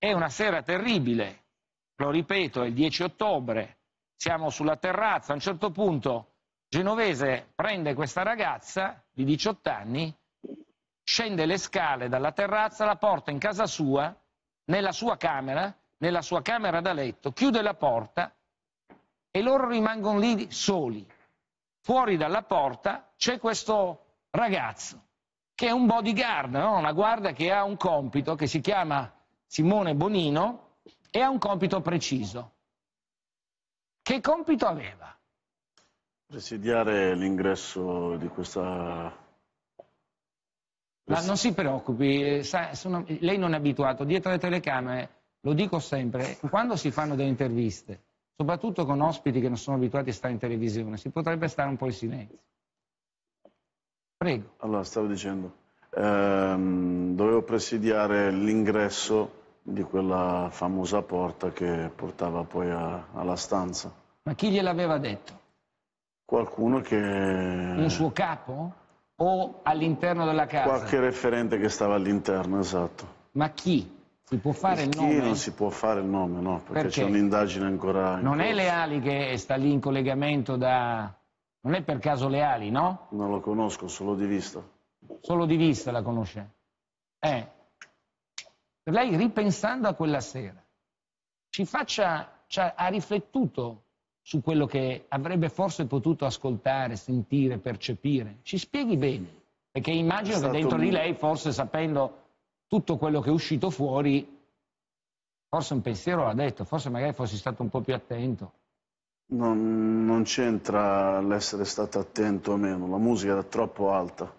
È una sera terribile, lo ripeto, è il 10 ottobre, siamo sulla terrazza, a un certo punto Genovese prende questa ragazza di 18 anni, scende le scale dalla terrazza, la porta in casa sua, nella sua camera, nella sua camera da letto, chiude la porta e loro rimangono lì soli. Fuori dalla porta c'è questo ragazzo che è un bodyguard, no? una guardia che ha un compito che si chiama Simone Bonino, e ha un compito preciso. Che compito aveva? Presidiare l'ingresso di questa... Ma non si preoccupi, sa, sono... lei non è abituato. Dietro le telecamere, lo dico sempre, quando si fanno delle interviste, soprattutto con ospiti che non sono abituati a stare in televisione, si potrebbe stare un po' in silenzio. Prego. Allora, stavo dicendo, ehm, dovevo presidiare l'ingresso di quella famosa porta che portava poi a, alla stanza. Ma chi gliel'aveva detto? Qualcuno che... Un suo capo? O all'interno della casa? Qualche referente che stava all'interno, esatto. Ma chi? Si può fare il, il nome? non si può fare il nome, no, perché, perché? c'è un'indagine ancora... non corso. è Leali che sta lì in collegamento da... Non è per caso Leali, no? Non lo conosco, solo di vista. Solo di vista la conosce? Eh, lei ripensando a quella sera ci faccia, cioè, ha riflettuto su quello che avrebbe forse potuto ascoltare, sentire, percepire. Ci spieghi bene, perché immagino che dentro mio. di lei, forse sapendo tutto quello che è uscito fuori, forse un pensiero l'ha detto, forse magari fossi stato un po' più attento. Non, non c'entra l'essere stato attento o meno, la musica era troppo alta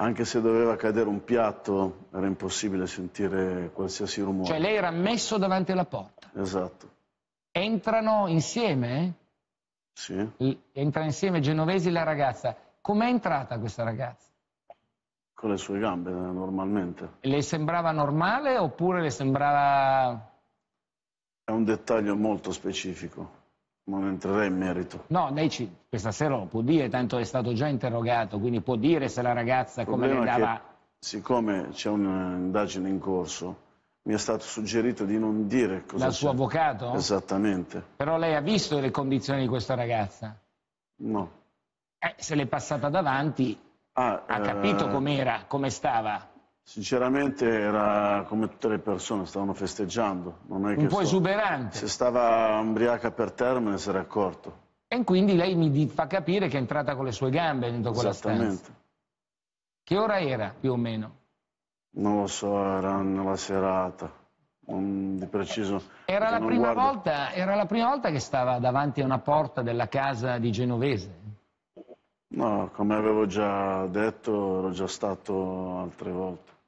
anche se doveva cadere un piatto, era impossibile sentire qualsiasi rumore. Cioè lei era messo davanti alla porta. Esatto. Entrano insieme? Sì. Entra insieme Genovesi e la ragazza. Com'è entrata questa ragazza? Con le sue gambe, eh, normalmente. Le sembrava normale oppure le sembrava... È un dettaglio molto specifico. Non entrerei in merito. No, lei ci, questa sera lo può dire, tanto è stato già interrogato, quindi può dire se la ragazza come le dava... siccome c'è un'indagine in corso, mi è stato suggerito di non dire cosa... Dal suo avvocato? Esattamente. Però lei ha visto le condizioni di questa ragazza? No. Eh, se l'è passata davanti, ah, ha capito eh... com'era, come stava? Sinceramente era come tutte le persone, stavano festeggiando. un po' esuberante. Se stava ubriaca per terra me ne sarei accorto. E quindi lei mi fa capire che è entrata con le sue gambe dentro quella stanza. Esattamente. Che ora era più o meno? Non lo so, era nella serata, non di preciso. Eh, era la, prima guardo. volta, era la prima volta che stava davanti a una porta della casa di Genovese? No, come avevo già detto, ero già stato altre volte.